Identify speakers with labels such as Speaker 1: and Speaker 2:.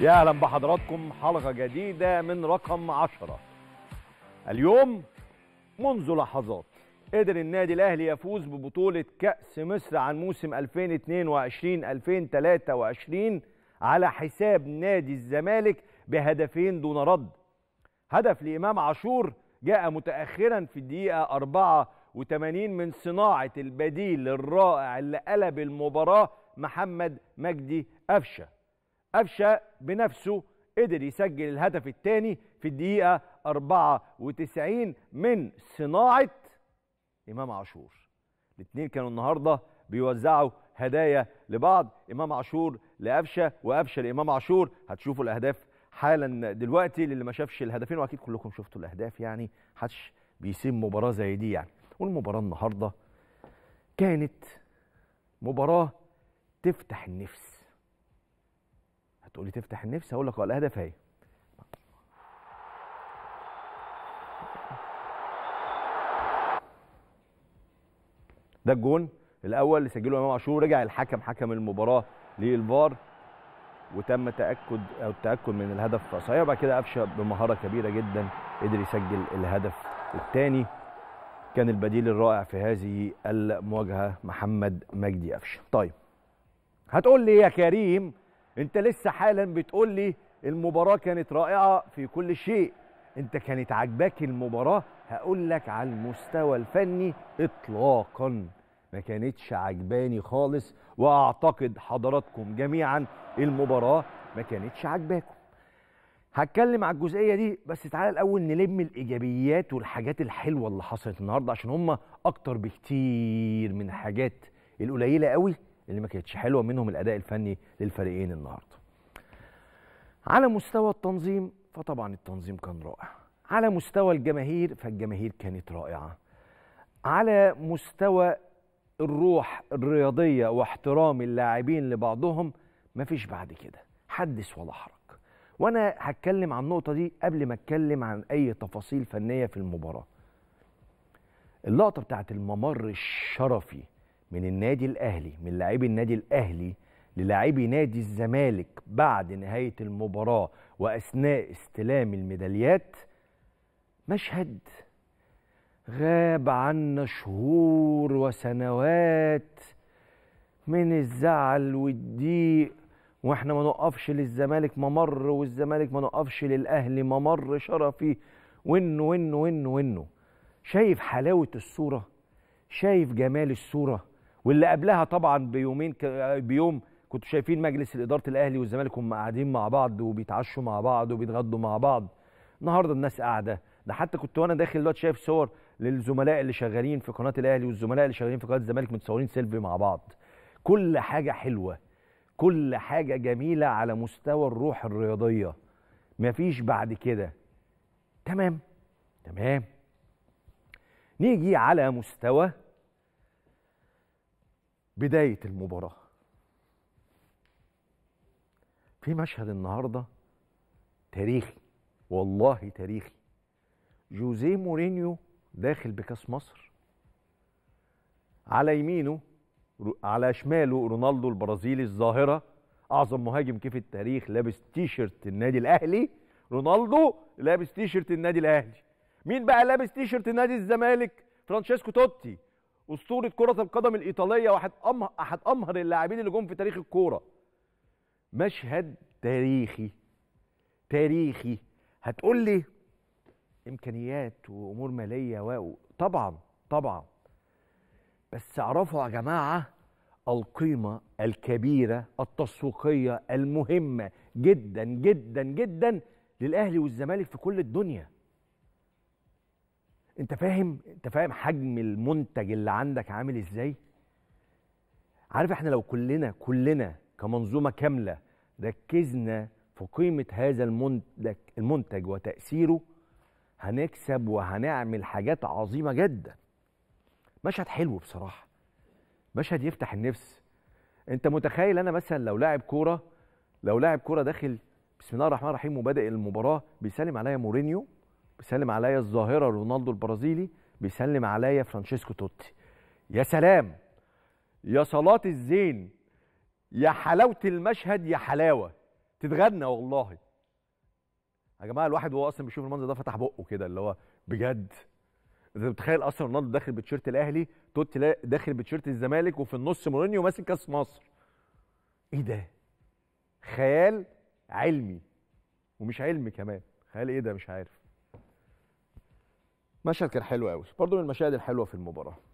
Speaker 1: يا اهلا بحضراتكم حلقه جديده من رقم عشرة اليوم منذ لحظات قدر النادي الاهلي يفوز ببطوله كاس مصر عن موسم 2022 2023 على حساب نادي الزمالك بهدفين دون رد هدف لامام عاشور جاء متاخرا في الدقيقه 84 من صناعه البديل الرائع اللي قلب المباراه محمد مجدي قفشه قفشه بنفسه قدر يسجل الهدف الثاني في الدقيقه 94 من صناعه امام عاشور الاثنين كانوا النهارده بيوزعوا هدايا لبعض امام عاشور لقفشه وقفشه لامام عاشور هتشوفوا الاهداف حالا دلوقتي للي ما شافش الهدفين واكيد كلكم شفتوا الاهداف يعني حدش بيسيب مباراه زي دي يعني والمباراه النهارده كانت مباراه تفتح النفس تقولي تفتح النفس هقول لك اه الهدف اهي ده الجون الاول اللي سجله امام عاشور رجع الحكم حكم المباراه للفار وتم تاكد او التاكد من الهدف صحيح وبعد كده قفشه بمهاره كبيره جدا قدر يسجل الهدف الثاني كان البديل الرائع في هذه المواجهه محمد مجدي قفشه طيب هتقول لي يا كريم انت لسه حالا بتقول لي المباراه كانت رائعه في كل شيء انت كانت عاجباك المباراه هقول لك على المستوى الفني اطلاقا ما كانتش عجباني خالص واعتقد حضراتكم جميعا المباراه ما كانتش عجباكم هتكلم على الجزئيه دي بس تعالى الاول نلم الايجابيات والحاجات الحلوه اللي حصلت النهارده عشان هم اكتر بكتير من الحاجات القليله قوي اللي ما كانتش حلوه منهم الاداء الفني للفريقين النهارده. على مستوى التنظيم فطبعا التنظيم كان رائع. على مستوى الجماهير فالجماهير كانت رائعه. على مستوى الروح الرياضيه واحترام اللاعبين لبعضهم مفيش بعد كده حدث ولا حرج. وانا هتكلم عن النقطه دي قبل ما اتكلم عن اي تفاصيل فنيه في المباراه. اللقطه بتاعت الممر الشرفي من النادي الاهلي من لاعبي النادي الاهلي للاعبي نادي الزمالك بعد نهايه المباراه واثناء استلام الميداليات مشهد غاب عنا شهور وسنوات من الزعل والضيق واحنا ما نقفش للزمالك ممر والزمالك ما نقفش للاهلي ممر شرفي ون ون ون ون شايف حلاوه الصوره شايف جمال الصوره واللي قبلها طبعا بيومين بيوم كنتوا شايفين مجلس الاداره الاهلي والزمالك هم قاعدين مع بعض وبيتعشوا مع بعض وبيتغدوا مع بعض النهارده الناس قاعده ده حتى كنت وانا داخل دلوقتي شايف صور للزملاء اللي شغالين في قناه الاهلي والزملاء اللي شغالين في قناه الزمالك متصورين سيلفي مع بعض كل حاجه حلوه كل حاجه جميله على مستوى الروح الرياضيه مفيش بعد كده تمام تمام نيجي على مستوى بداية المباراة في مشهد النهارده تاريخي والله تاريخي جوزيه مورينيو داخل بكاس مصر على يمينه على شماله رونالدو البرازيلي الظاهره اعظم مهاجم كيف التاريخ لابس تيشرت النادي الاهلي رونالدو لابس تيشرت النادي الاهلي مين بقى لابس تيشرت نادي الزمالك فرانشيسكو توتي اسطوره كره القدم الايطاليه واحد احد امهر اللاعبين اللي جم في تاريخ الكوره مشهد تاريخي تاريخي هتقول لي امكانيات وامور ماليه و طبعا طبعا بس اعرفوا يا جماعه القيمه الكبيره التسويقيه المهمه جدا جدا جدا للاهلي والزمالك في كل الدنيا انت فاهم انت فاهم حجم المنتج اللي عندك عامل ازاي عارف احنا لو كلنا كلنا كمنظومه كامله ركزنا في قيمه هذا المنتج المنتج وتاثيره هنكسب وهنعمل حاجات عظيمه جدا مشهد حلو بصراحه مشهد يفتح النفس انت متخيل انا مثلا لو لاعب كوره لو لاعب كوره داخل بسم الله الرحمن الرحيم وبدا المباراه بيسلم عليا مورينيو بيسلم عليا الظاهره رونالدو البرازيلي بيسلم عليا فرانشيسكو توتي يا سلام يا صلاه الزين يا حلاوه المشهد يا حلاوه تتغنى والله يا جماعه الواحد وهو اصلا بيشوف المنظر ده فتح بقه كده اللي هو بجد انت متخيل اصلا رونالدو داخل بتيشيرت الاهلي توتي داخل بتيشيرت الزمالك وفي النص مورينيو ماسك كاس مصر ايه ده خيال علمي ومش علمي كمان خيال ايه ده مش عارف مشهد كان حلو قوي برضو من المشاهد الحلوه في المباراه